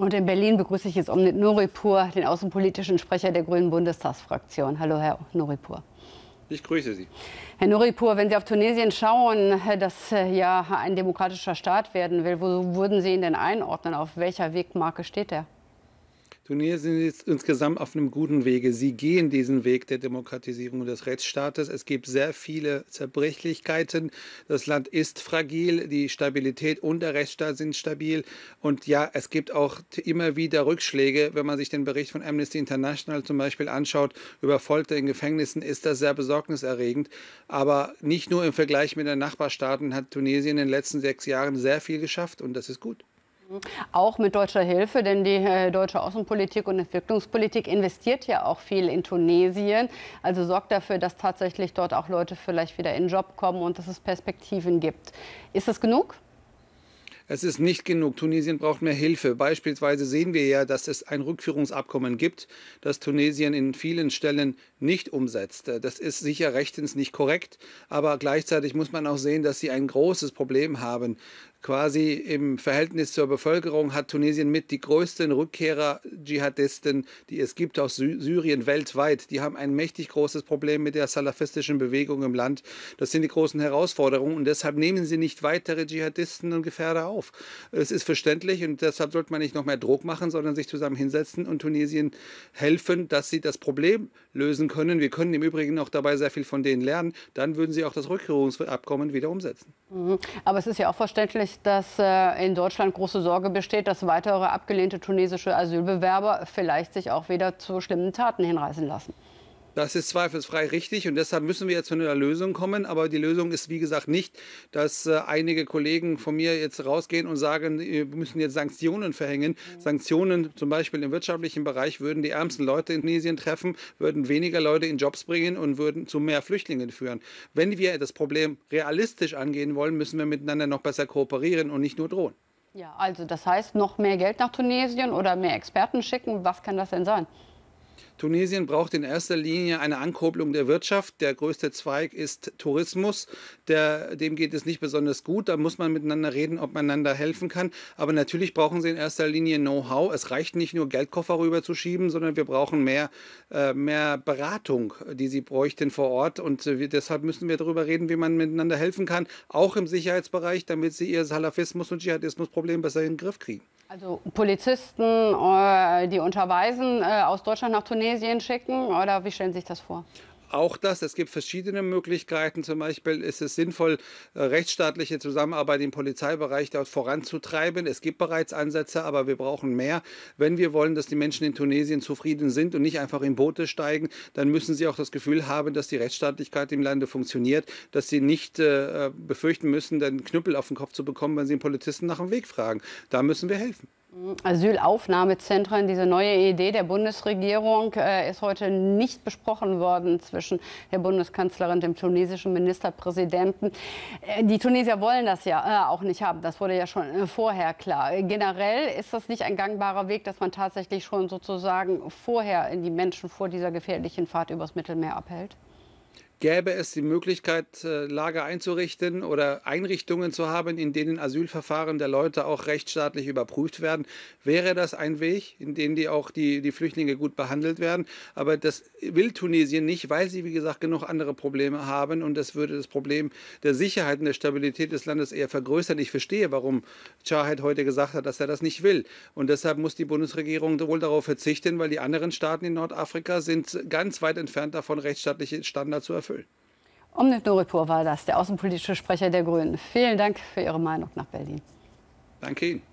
Und in Berlin begrüße ich jetzt Omnit Noripur, den außenpolitischen Sprecher der Grünen Bundestagsfraktion. Hallo, Herr Noripur. Ich grüße Sie. Herr Noripur, wenn Sie auf Tunesien schauen, das äh, ja ein demokratischer Staat werden will, wo würden Sie ihn denn einordnen? Auf welcher Wegmarke steht er? Tunesien ist insgesamt auf einem guten Wege. Sie gehen diesen Weg der Demokratisierung des Rechtsstaates. Es gibt sehr viele Zerbrechlichkeiten. Das Land ist fragil, die Stabilität und der Rechtsstaat sind stabil. Und ja, es gibt auch immer wieder Rückschläge. Wenn man sich den Bericht von Amnesty International zum Beispiel anschaut über Folter in Gefängnissen, ist das sehr besorgniserregend. Aber nicht nur im Vergleich mit den Nachbarstaaten hat Tunesien in den letzten sechs Jahren sehr viel geschafft und das ist gut. Auch mit deutscher Hilfe, denn die äh, deutsche Außenpolitik und Entwicklungspolitik investiert ja auch viel in Tunesien. Also sorgt dafür, dass tatsächlich dort auch Leute vielleicht wieder in den Job kommen und dass es Perspektiven gibt. Ist das genug? Es ist nicht genug. Tunesien braucht mehr Hilfe. Beispielsweise sehen wir ja, dass es ein Rückführungsabkommen gibt, das Tunesien in vielen Stellen nicht umsetzt. Das ist sicher rechtens nicht korrekt, aber gleichzeitig muss man auch sehen, dass sie ein großes Problem haben. Quasi im Verhältnis zur Bevölkerung hat Tunesien mit die größten Rückkehrer-Dschihadisten, die es gibt aus Syrien weltweit. Die haben ein mächtig großes Problem mit der salafistischen Bewegung im Land. Das sind die großen Herausforderungen und deshalb nehmen sie nicht weitere Dschihadisten und Gefährder auf auf. Es ist verständlich und deshalb sollte man nicht noch mehr Druck machen, sondern sich zusammen hinsetzen und Tunesien helfen, dass sie das Problem lösen können. Wir können im Übrigen auch dabei sehr viel von denen lernen. Dann würden sie auch das Rückkehrungsabkommen wieder umsetzen. Mhm. Aber es ist ja auch verständlich, dass äh, in Deutschland große Sorge besteht, dass weitere abgelehnte tunesische Asylbewerber vielleicht sich auch wieder zu schlimmen Taten hinreißen lassen. Das ist zweifelsfrei richtig und deshalb müssen wir jetzt zu einer Lösung kommen. Aber die Lösung ist, wie gesagt, nicht, dass äh, einige Kollegen von mir jetzt rausgehen und sagen, wir müssen jetzt Sanktionen verhängen. Mhm. Sanktionen zum Beispiel im wirtschaftlichen Bereich würden die ärmsten Leute in Tunesien treffen, würden weniger Leute in Jobs bringen und würden zu mehr Flüchtlingen führen. Wenn wir das Problem realistisch angehen wollen, müssen wir miteinander noch besser kooperieren und nicht nur drohen. Ja, also das heißt, noch mehr Geld nach Tunesien oder mehr Experten schicken, was kann das denn sein? Tunesien braucht in erster Linie eine Ankurbelung der Wirtschaft. Der größte Zweig ist Tourismus. Der, dem geht es nicht besonders gut. Da muss man miteinander reden, ob man einander helfen kann. Aber natürlich brauchen sie in erster Linie Know-how. Es reicht nicht nur Geldkoffer rüberzuschieben, sondern wir brauchen mehr, äh, mehr Beratung, die sie bräuchten vor Ort. Und äh, deshalb müssen wir darüber reden, wie man miteinander helfen kann, auch im Sicherheitsbereich, damit sie ihr Salafismus und Dschihadismusproblem besser in den Griff kriegen. Also Polizisten, äh, die unterweisen, äh, aus Deutschland nach Tunesien schicken oder wie stellen Sie sich das vor? auch das. Es gibt verschiedene Möglichkeiten. Zum Beispiel ist es sinnvoll, äh, rechtsstaatliche Zusammenarbeit im Polizeibereich dort voranzutreiben. Es gibt bereits Ansätze, aber wir brauchen mehr. Wenn wir wollen, dass die Menschen in Tunesien zufrieden sind und nicht einfach in Boote steigen, dann müssen sie auch das Gefühl haben, dass die Rechtsstaatlichkeit im Lande funktioniert, dass sie nicht äh, äh befürchten müssen, einen Knüppel auf den Kopf zu bekommen, wenn sie einen Polizisten nach dem Weg fragen. Da müssen wir helfen. Asylaufnahmezentren, diese neue Idee der Bundesregierung, äh, ist heute nicht besprochen worden zwischen der Bundeskanzlerin und dem tunesischen Ministerpräsidenten. Äh, die Tunesier wollen das ja äh, auch nicht haben. Das wurde ja schon äh, vorher klar. Generell ist das nicht ein gangbarer Weg, dass man tatsächlich schon sozusagen vorher die Menschen vor dieser gefährlichen Fahrt übers Mittelmeer abhält? Gäbe es die Möglichkeit, äh, Lager einzurichten oder Einrichtungen zu haben, in denen Asylverfahren der Leute auch rechtsstaatlich überprüft werden? Wäre das ein Weg, in dem die auch die, die Flüchtlinge gut behandelt werden? Aber das will Tunesien nicht, weil sie, wie gesagt, genug andere Probleme haben und das würde das Problem der Sicherheit und der Stabilität des Landes eher vergrößern. Ich verstehe, warum Chahed heute gesagt hat, dass er das nicht will. Und deshalb muss die Bundesregierung wohl darauf verzichten, weil die anderen Staaten in Nordafrika sind ganz weit entfernt davon, rechtsstaatliche Standards zu erfüllen erfüllen. Omnit Noripur war das, der außenpolitische Sprecher der Grünen. Vielen Dank für Ihre Meinung nach Berlin. Danke Ihnen.